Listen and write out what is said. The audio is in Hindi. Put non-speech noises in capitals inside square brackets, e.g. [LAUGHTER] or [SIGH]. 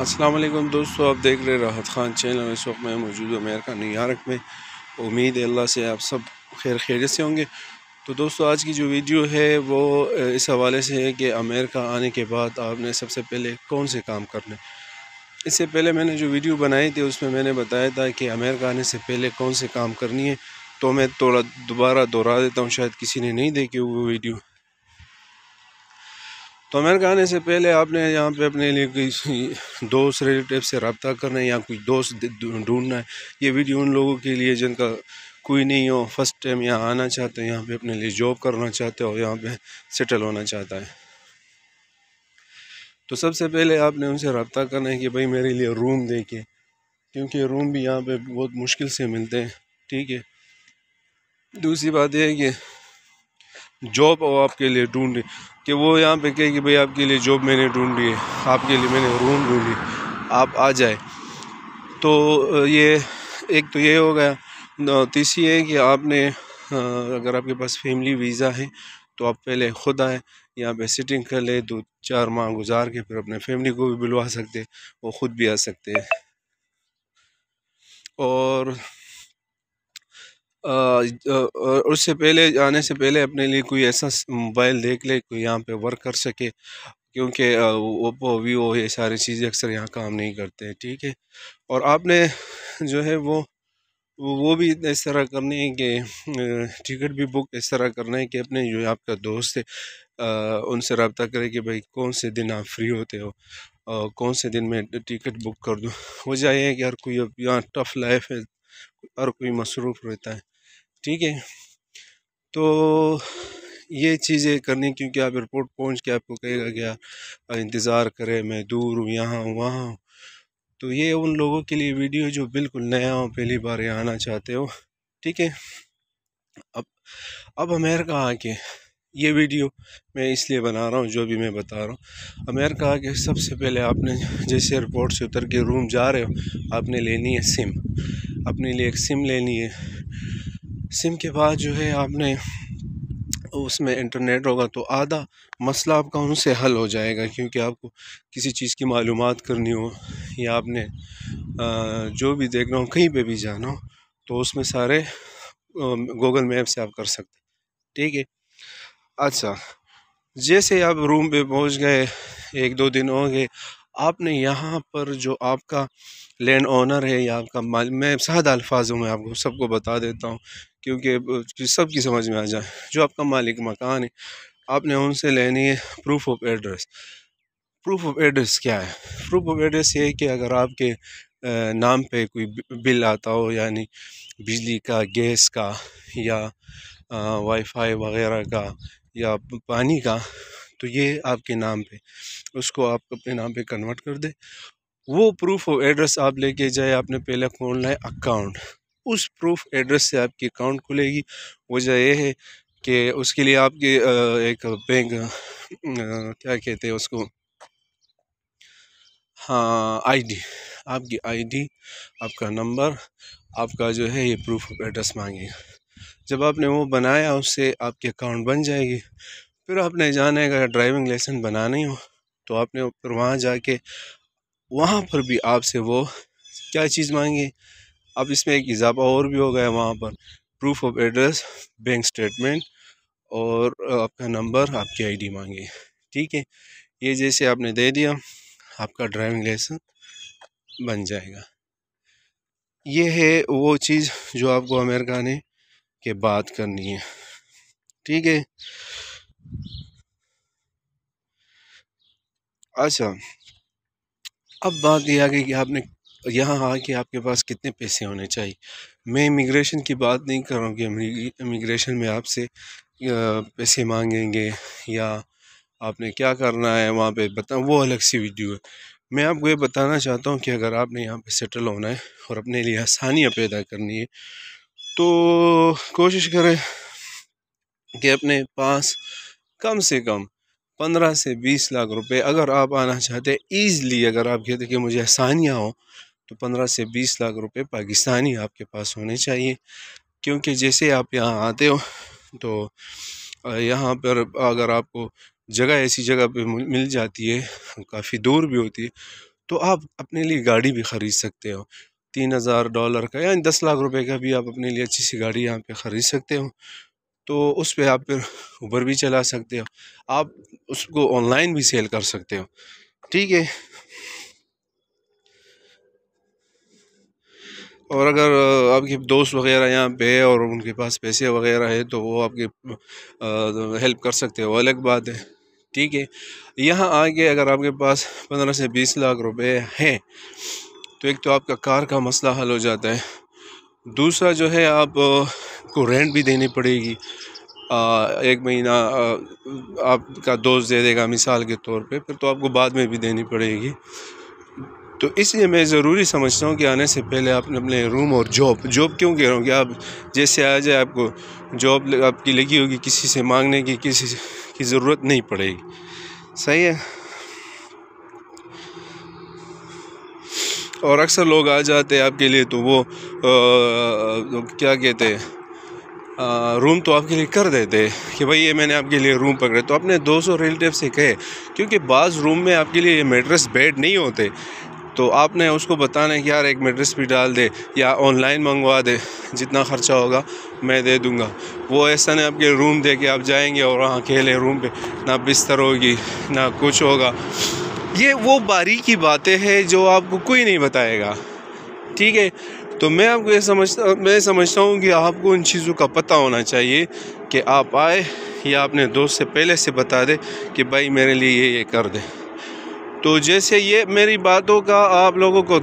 असलम दोस्तों आप देख रहे राहत ख़ान चैनल इस वक्त मैं मौजूद हूँ अमेरिका न्यूयॉर्क में उम्मीद है अल्लाह से आप सब खैर खैर से होंगे तो दोस्तों आज की जो वीडियो है वो इस हवाले से है कि अमेरिका आने के बाद आपने सबसे पहले कौन से काम करने इससे पहले मैंने जो वीडियो बनाई थी उसमें मैंने बताया था कि अमेरिका आने से पहले कौन से काम करनी है तो मैं थोड़ा दोबारा दोहरा देता हूँ शायद किसी ने नहीं देखी वो वीडियो तो अमेरिका आने से पहले आपने यहाँ पे अपने लिए किसी दोस्त रिलेटिव से रबता करना है या कुछ दोस्त ढूंढना है ये वीडियो उन लोगों के लिए जिनका कोई नहीं हो फर्स्ट टाइम यहाँ आना चाहते हैं यहाँ पे अपने लिए जॉब करना चाहते हो यहाँ पे सेटल होना चाहता है तो सबसे पहले आपने उनसे रबता करना है कि भाई मेरे लिए रूम देखे क्योंकि रूम भी यहाँ पर बहुत मुश्किल से मिलते हैं ठीक है दूसरी बात यह है कि जॉब वो आपके लिए ढूंढी कि वो यहाँ पे कहे कि भाई आपके लिए जॉब मैंने ढूंढी है आपके लिए मैंने रूम ढूंढी आप आ जाए तो ये एक तो ये हो गया तीसरी है कि आपने अगर आपके पास फैमिली वीज़ा है तो आप पहले खुद आए यहाँ पे सिटिंग कर ले दो चार माह गुजार के फिर अपने फैमिली को भी बुलवा सकते वो ख़ुद भी आ सकते हैं और और उससे पहले आने से पहले अपने लिए कोई ऐसा मोबाइल देख ले कोई यहाँ पे वर्क कर सके क्योंकि ओप्पो वीवो ये सारी चीज़ें अक्सर यहाँ काम नहीं करते हैं ठीक है और आपने जो है वो वो भी इस तरह करनी है कि टिकट भी बुक इस तरह करना है कि अपने जो आपका दोस्त है उनसे रबता करें कि भाई कौन से दिन आप फ्री होते हो कौन से दिन मैं टिकट बुक कर दूँ वजह यह है कि यार कोई अब यहाँ टफ़ लाइफ है और कोई मसरूफ़ रहता है ठीक है तो ये चीज़ें करनी क्योंकि आप एयरपोर्ट पहुंच के आपको कहेगा गया और इंतज़ार करें मैं दूर हूँ यहाँ हूँ वहाँ हूँ तो ये उन लोगों के लिए वीडियो जो बिल्कुल नया हो पहली बार यहाँ आना चाहते हो ठीक है अब अब अमेरिका आके ये वीडियो मैं इसलिए बना रहा हूँ जो भी मैं बता रहा हूँ अमेरिका आके सबसे पहले आपने जैसे एयरपोर्ट से उतर के रूम जा रहे हो आपने लेनी है सिम अपने लिए एक सिम ले है सिम के बाद जो है आपने उसमें इंटरनेट होगा तो आधा मसला आपका उनसे हल हो जाएगा क्योंकि आपको किसी चीज़ की मालूम करनी हो या आपने जो भी देख रहा हो कहीं पे भी जाना हो तो उसमें सारे गूगल मैप से आप कर सकते ठीक है अच्छा जैसे आप रूम पे पहुंच गए एक दो दिन हो गए आपने यहाँ पर जो आपका लैंड ओनर है या आपका माल मैं सादा अल्फाजों में आपको सबको बता देता हूँ क्योंकि सबकी समझ में आ जाए जो आपका मालिक मकान है आपने उनसे लेनी है proof of address proof of address क्या है प्रूफ ऑफ एड्रेस ये है कि अगर आपके नाम पे कोई बिल आता हो यानी बिजली का गैस का या वाईफाई वगैरह का या पानी का तो ये आपके नाम पे उसको आप अपने नाम पे कन्वर्ट कर दे वो प्रूफ ऑफ एड्रेस आप लेके जाए आपने पहले खोलना है अकाउंट उस प्रूफ एड्रेस से आपकी अकाउंट खुलेगी वजह यह है कि उसके लिए आपके एक बैंक क्या कहते हैं उसको हाँ आईडी आपकी आईडी आपका नंबर आपका जो है ये प्रूफ ऑफ एड्रेस मांगेगा जब आपने वो बनाया उससे आपके अकाउंट बन जाएगी फिर आपने जाना है अगर ड्राइविंग लाइसेंस बनानी हो तो आपने फिर वहाँ जाके वहाँ पर भी आपसे वो क्या चीज़ मांगी अब इसमें एक इजाफा और भी हो गया वहाँ पर proof of address bank statement और आपका नंबर आपकी आईडी मांगे ठीक है ये जैसे आपने दे दिया आपका ड्राइविंग लाइसेंस बन जाएगा ये है वो चीज़ जो आपको अमेरिका ने के बात करनी है ठीक है अच्छा अब बात यह आ गई कि आपने यहाँ आके हाँ आपके पास कितने पैसे होने चाहिए मैं इमिग्रेशन की बात नहीं कर रहा हूँ कि इमिग्रेशन में आपसे पैसे मांगेंगे या आपने क्या करना है वहाँ पे बता वो अलग सी वीडियो है मैं आपको ये बताना चाहता हूँ कि अगर आपने यहाँ पे सेटल होना है और अपने लिए आसानियाँ पैदा करनी है तो कोशिश करें कि अपने पास कम से कम पंद्रह से बीस लाख रुपए अगर आप आना चाहते हैं ईजली अगर आप कहते कि मुझे आसानियाँ हो तो पंद्रह से बीस लाख रुपए पाकिस्तानी आपके पास होने चाहिए क्योंकि जैसे आप यहाँ आते हो तो यहाँ पर अगर आपको जगह ऐसी जगह पे मिल जाती है काफ़ी दूर भी होती है तो आप अपने लिए गाड़ी भी ख़रीद सकते हो तीन हज़ार डॉलर का यानी दस लाख रुपए का भी आप अपने लिए अच्छी सी गाड़ी यहाँ पे ख़रीद सकते हो तो उस पर आप फिर ऊबर [LAUGHS] भी चला सकते हो आप उसको ऑनलाइन भी सेल कर सकते हो ठीक है और अगर आपके दोस्त वगैरह यहाँ पे है और उनके पास पैसे वगैरह है तो वो आपके हेल्प कर सकते हो अलग बात है ठीक है यहाँ आके अगर आपके पास पंद्रह से बीस लाख रुपए हैं तो एक तो आपका कार का मसला हल हो जाता है दूसरा जो है आप आपको रेंट भी देनी पड़ेगी आ, एक महीना आपका दोस्त दे देगा मिसाल के तौर पे फिर तो आपको बाद में भी देनी पड़ेगी तो इसलिए मैं ज़रूरी समझता हूँ कि आने से पहले आपने अपने रूम और जॉब जॉब क्यों कह रहा हूँ कि आप जैसे आ जाए आपको जॉब आपकी लगी होगी किसी से मांगने की किसी की ज़रूरत नहीं पड़ेगी सही है और अक्सर लोग आ जाते हैं आपके लिए तो वो आ, क्या कहते हैं रूम तो आपके लिए कर देते कि भाई ये मैंने आपके लिए रूम पकड़े तो आपने दो सौ रिलेटिव से कहे क्योंकि बाज़ रूम में आपके लिए मेट्रेस बेड नहीं होते तो आपने उसको बताना है कि यार एक मेट्रेस भी डाल दे या ऑनलाइन मंगवा दे जितना ख़र्चा होगा मैं दे दूँगा वो ऐसा नहीं आपके रूम दे के आप जाएंगे और वहाँ अकेले रूम पे ना बिस्तर होगी ना कुछ होगा ये वो बारीकी बातें हैं जो आपको कोई नहीं बताएगा ठीक है तो मैं आपको ये समझता मैं समझता हूँ कि आपको इन चीज़ों का पता होना चाहिए कि आप आए या अपने दोस्त से पहले से बता दे कि भाई मेरे लिए ये ये कर दे तो जैसे ये मेरी बातों का आप लोगों को